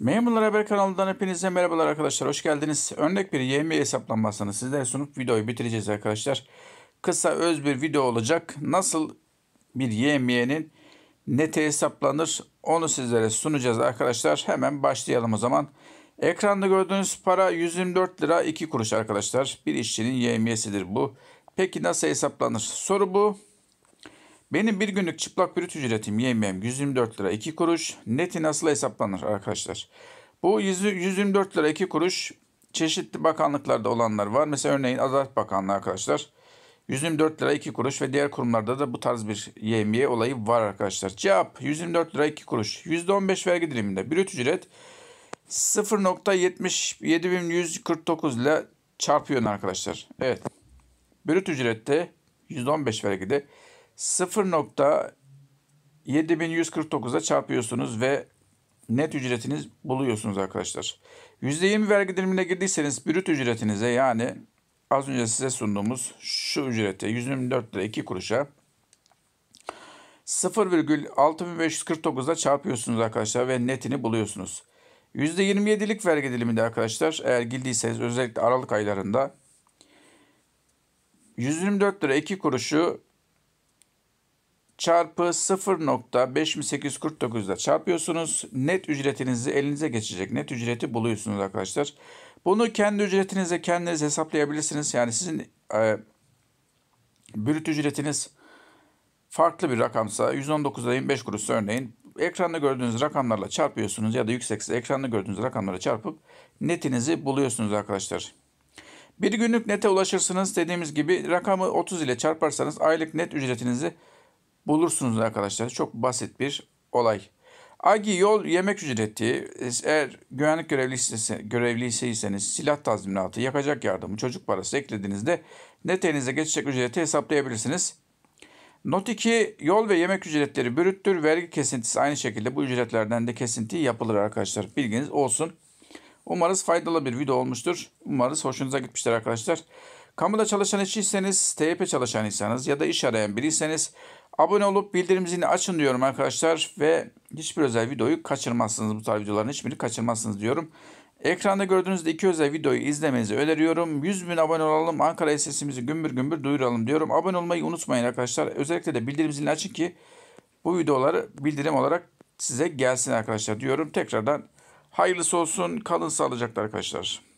Memurlar Haber kanalından hepinize merhabalar arkadaşlar. Hoş geldiniz. Örnek bir YMI hesaplanmasını sizlere sunup videoyu bitireceğiz arkadaşlar. Kısa öz bir video olacak. Nasıl bir YMI'nin nete hesaplanır onu sizlere sunacağız arkadaşlar. Hemen başlayalım o zaman. Ekranda gördüğünüz para 124 lira 2 kuruş arkadaşlar. Bir işçinin YMI'sidir bu. Peki nasıl hesaplanır? Soru bu. Benim bir günlük çıplak brüt ücretim yemeğim 124 lira 2 kuruş. Neti nasıl hesaplanır arkadaşlar? Bu 124 lira 2 kuruş çeşitli bakanlıklarda olanlar var. Mesela örneğin Adalet Bakanlığı arkadaşlar. 124 lira 2 kuruş ve diğer kurumlarda da bu tarz bir YMY olayı var arkadaşlar. Cevap 124 lira 2 kuruş. %15 vergi diliminde brüt ücret 0.77149 ile çarpıyorsun arkadaşlar. Evet. Brüt ücrette %15 vergide 0.7149'a çarpıyorsunuz ve net ücretiniz buluyorsunuz arkadaşlar. %20 vergi dilimine girdiyseniz brüt ücretinize yani az önce size sunduğumuz şu ücrete 124 lira 2 kuruşa 0.6549'a çarpıyorsunuz arkadaşlar ve netini buluyorsunuz. %27'lik vergi diliminde arkadaşlar eğer girdiyseniz özellikle Aralık aylarında 124 lira 2 kuruşu çarpı 0.5849 ile çarpıyorsunuz. Net ücretinizi elinize geçecek. Net ücreti buluyorsunuz arkadaşlar. Bunu kendi ücretinize kendiniz hesaplayabilirsiniz. Yani sizin e, brüt ücretiniz farklı bir rakamsa 119 lirayın 5 kuruşsa örneğin ekranda gördüğünüz rakamlarla çarpıyorsunuz ya da yüksekse ekranda gördüğünüz rakamlara çarpıp netinizi buluyorsunuz arkadaşlar. Bir günlük nete ulaşırsınız dediğimiz gibi rakamı 30 ile çarparsanız aylık net ücretinizi bulursunuz arkadaşlar. Çok basit bir olay. Agi yol yemek ücreti, eğer güvenlik görevlisi, görevliyseyseniz silah tazminatı, yakacak yardımı, çocuk parası eklediğinizde netenize elinize geçecek ücreti hesaplayabilirsiniz. Not 2 yol ve yemek ücretleri bürüttür. Vergi kesintisi aynı şekilde bu ücretlerden de kesinti yapılır arkadaşlar. Bilginiz olsun. Umarız faydalı bir video olmuştur. Umarız hoşunuza gitmiştir arkadaşlar. Kamuda çalışan işçiyseniz, TYP çalışanıysanız ya da iş arayan biriyseniz Abone olup bildirim zilini açın diyorum arkadaşlar ve hiçbir özel videoyu kaçırmazsınız. Bu tarz videoların hiçbirini kaçırmazsınız diyorum. Ekranda gördüğünüz iki özel videoyu izlemenizi öneriyorum. 100 bin abone olalım. Ankara sesimizi gümbür gümbür duyuralım diyorum. Abone olmayı unutmayın arkadaşlar. Özellikle de bildirim zilini açın ki bu videoları bildirim olarak size gelsin arkadaşlar diyorum. Tekrardan hayırlısı olsun. Kalın sağlıcakla arkadaşlar.